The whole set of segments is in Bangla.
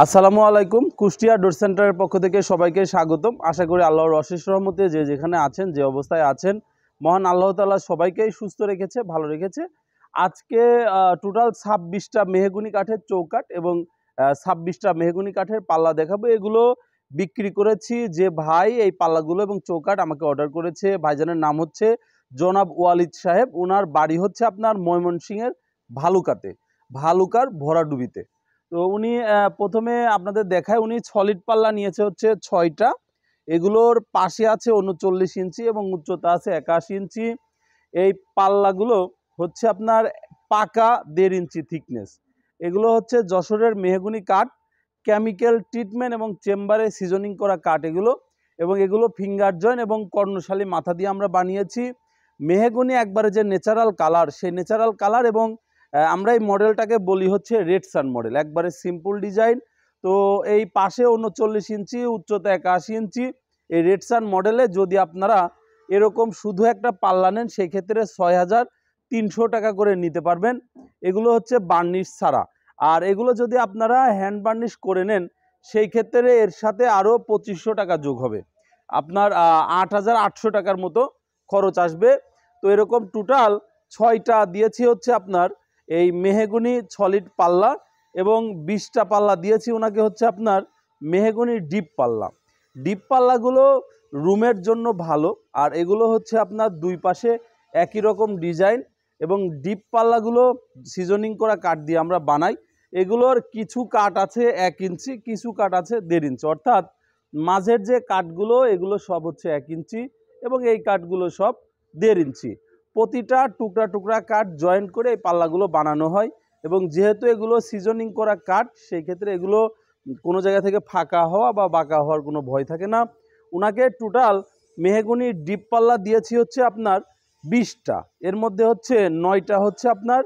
আসসালামু আলাইকুম কুষ্টিয়া ডোর সেন্টারের পক্ষ থেকে সবাইকে স্বাগতম আশা করি আল্লাহর অশেষ রহমতে যে যেখানে আছেন যে অবস্থায় আছেন মহান আল্লাহ তালা সবাইকেই সুস্থ রেখেছে ভালো রেখেছে আজকে টোটাল ছাব্বিশটা মেহগুনি কাঠের চৌকাট এবং ছাব্বিশটা মেহগুনি কাঠের পাল্লা দেখাবো এগুলো বিক্রি করেছি যে ভাই এই পাল্লাগুলো এবং চৌকাট আমাকে অর্ডার করেছে ভাইজানের নাম হচ্ছে জনাব ওয়ালিদ সাহেব ওনার বাড়ি হচ্ছে আপনার ময়মনসিংহের ভালুকাতে ভালুকার ভরাডুবিতে তো উনি প্রথমে আপনাদের দেখায় উনি সলিড পাল্লা নিয়েছে হচ্ছে ছয়টা এগুলোর পাশে আছে উনচল্লিশ ইঞ্চি এবং উচ্চতা আছে একাশি ইঞ্চি এই পাল্লাগুলো হচ্ছে আপনার পাকা দেড় ইঞ্চি থিকনেস এগুলো হচ্ছে যশোরের মেহগুনি কাঠ কেমিক্যাল ট্রিটমেন্ট এবং চেম্বারে সিজনিং করা কাঠ এগুলো এবং এগুলো ফিঙ্গার জয়েন এবং কর্ণশালী মাথা দিয়ে আমরা বানিয়েছি মেহগুনি একবারে যে ন্যাচারাল কালার সেই ন্যাচারাল কালার এবং আমরা এই মডেলটাকে বলি হচ্ছে রেড সান মডেল একবারে সিম্পল ডিজাইন তো এই পাশে উনচল্লিশ ইঞ্চি উচ্চতা একাশি ইঞ্চি এই রেড সান মডেলে যদি আপনারা এরকম শুধু একটা পাল্লা নেন সেক্ষেত্রে ছয় হাজার তিনশো টাকা করে নিতে পারবেন এগুলো হচ্ছে বার্নিশ ছাড়া আর এগুলো যদি আপনারা হ্যান্ড বার্নিশ করে নেন সেই ক্ষেত্রে এর সাথে আরও পঁচিশশো টাকা যোগ হবে আপনার আট হাজার আটশো টাকার মতো খরচ আসবে তো এরকম টোটাল ছয়টা দিয়েছি হচ্ছে আপনার এই মেহেগুনি সলিড পাল্লা এবং বিশটা পাল্লা দিয়েছি ওনাকে হচ্ছে আপনার মেহেগুনি ডিপ পাল্লা ডিপ পাল্লাগুলো রুমের জন্য ভালো আর এগুলো হচ্ছে আপনার দুই পাশে একই রকম ডিজাইন এবং ডিপ পাল্লাগুলো সিজনিং করা কাঠ দিয়ে আমরা বানাই এগুলোর কিছু কাঠ আছে এক ইঞ্চি কিছু কাঠ আছে দেড় ইঞ্চি অর্থাৎ মাঝের যে কাঠগুলো এগুলো সব হচ্ছে এক ইঞ্চি এবং এই কাঠগুলো সব দেড় ইঞ্চি প্রতিটা টুকরা টুকরা কাঠ জয়েন্ট করে এই পাল্লাগুলো বানানো হয় এবং যেহেতু এগুলো সিজনিং করা কাঠ সেই ক্ষেত্রে এগুলো কোনো জায়গা থেকে ফাঁকা হওয়া বা বাঁকা হওয়ার কোনো ভয় থাকে না ওনাকে টোটাল মেহেগুনি ডিপ পাল্লা দিয়েছি হচ্ছে আপনার বিশটা এর মধ্যে হচ্ছে নয়টা হচ্ছে আপনার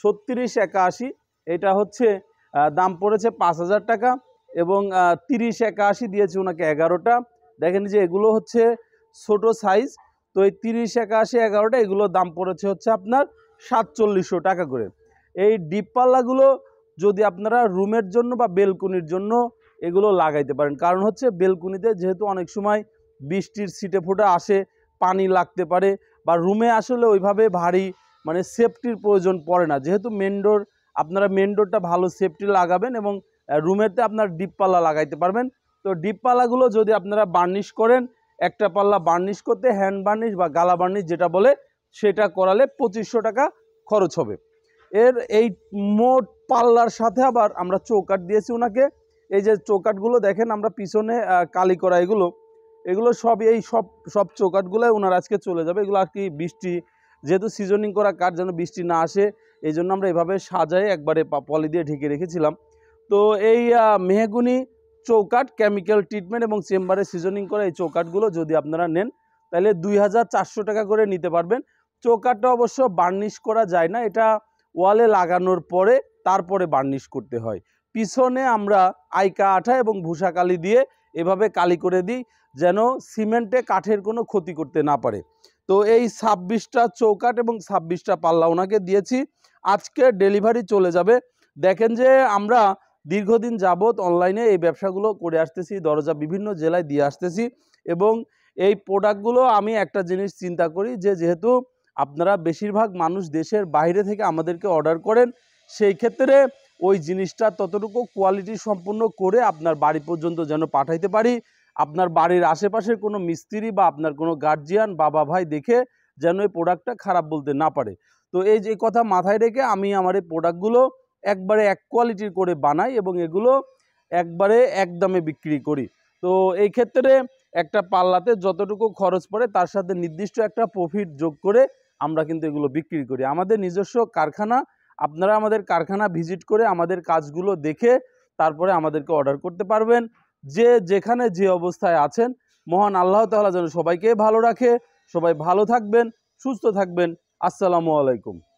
ছত্রিশ একাশি এটা হচ্ছে দাম পড়েছে পাঁচ হাজার টাকা এবং তিরিশ একাশি দিয়েছি ওনাকে এগারোটা দেখেন যে এগুলো হচ্ছে ছোট সাইজ তো এই তিরিশ একাশি এগারোটা এগুলোর দাম পড়েছে হচ্ছে আপনার সাতচল্লিশশো টাকা করে এই ডিপপাল্লাগুলো যদি আপনারা রুমের জন্য বা বেলকুনির জন্য এগুলো লাগাইতে পারেন কারণ হচ্ছে বেলকুনিতে যেহেতু অনেক সময় বৃষ্টির সিটে ফোটা আসে পানি লাগতে পারে বা রুমে আসলে ওইভাবে ভারী মানে সেফটির প্রয়োজন পড়ে না যেহেতু মেনডোর আপনারা মেনডোরটা ভালো সেফটি লাগাবেন এবং রুমেতে আপনার ডিপপাল্লা লাগাইতে পারবেন তো ডিপপালাগুলো যদি আপনারা বার্নিশ করেন একটা পাল্লা বার্নিশ করতে হ্যান্ড বার্নিশ বা গালা বার্নিশ যেটা বলে সেটা করালে পঁচিশশো টাকা খরচ হবে এর এই মোট পাল্লার সাথে আবার আমরা চৌকাট দিয়েছি ওনাকে এই যে চৌকাটগুলো দেখেন আমরা পিছনে কালি করা এগুলো এগুলো সব এই সব সব চৌকাটগুলোই ওনার আজকে চলে যাবে এগুলো আর কি বৃষ্টি যেহেতু সিজনিং করা কার যেন বৃষ্টি না আসে এই জন্য আমরা এভাবে সাজাই একবারে পলি দিয়ে ঢেকে রেখেছিলাম তো এই মেহগুনি চৌকাট কেমিক্যাল ট্রিটমেন্ট এবং চেম্বারে সিজনিং করা এই চৌকাটগুলো যদি আপনারা নেন তাহলে দুই টাকা করে নিতে পারবেন চৌকাটটা অবশ্য বার্নিশ করা যায় না এটা ওয়ালে লাগানোর পরে তারপরে বার্নিশ করতে হয় পিছনে আমরা আইকা আঠা এবং ভূষা কালি দিয়ে এভাবে কালি করে দিই যেন সিমেন্টে কাঠের কোনো ক্ষতি করতে না পারে তো এই ছাব্বিশটা চৌকাট এবং ছাব্বিশটা পাল্লা ওনাকে দিয়েছি আজকে ডেলিভারি চলে যাবে দেখেন যে আমরা দীর্ঘদিন যাবৎ অনলাইনে এই ব্যবসাগুলো করে আসতেছি দরজা বিভিন্ন জেলায় দিয়ে আসতেছি এবং এই প্রোডাক্টগুলো আমি একটা জিনিস চিন্তা করি যে যেহেতু আপনারা বেশিরভাগ মানুষ দেশের বাইরে থেকে আমাদেরকে অর্ডার করেন সেই ক্ষেত্রে ওই জিনিসটা ততটুকু কোয়ালিটি সম্পূর্ণ করে আপনার বাড়ি পর্যন্ত যেন পাঠাইতে পারি আপনার বাড়ির আশেপাশের কোনো মিস্ত্রি বা আপনার কোনো গার্জিয়ান বাবা ভাই দেখে যেন এই প্রোডাক্টটা খারাপ বলতে না পারে তো এই যে কথা মাথায় রেখে আমি আমার এই প্রোডাক্টগুলো একবারে এক কোয়ালিটির করে বানাই এবং এগুলো একবারে এক দামে বিক্রি করি তো এই ক্ষেত্রে একটা পাল্লাতে যতটুকু খরচ পড়ে তার সাথে নির্দিষ্ট একটা প্রফিট যোগ করে আমরা কিন্তু এগুলো বিক্রি করি আমাদের নিজস্ব কারখানা আপনারা আমাদের কারখানা ভিজিট করে আমাদের কাজগুলো দেখে তারপরে আমাদেরকে অর্ডার করতে পারবেন যে যেখানে যে অবস্থায় আছেন মহান আল্লাহ তাল্লাহ যেন সবাইকে ভালো রাখে সবাই ভালো থাকবেন সুস্থ থাকবেন আসসালামু আলাইকুম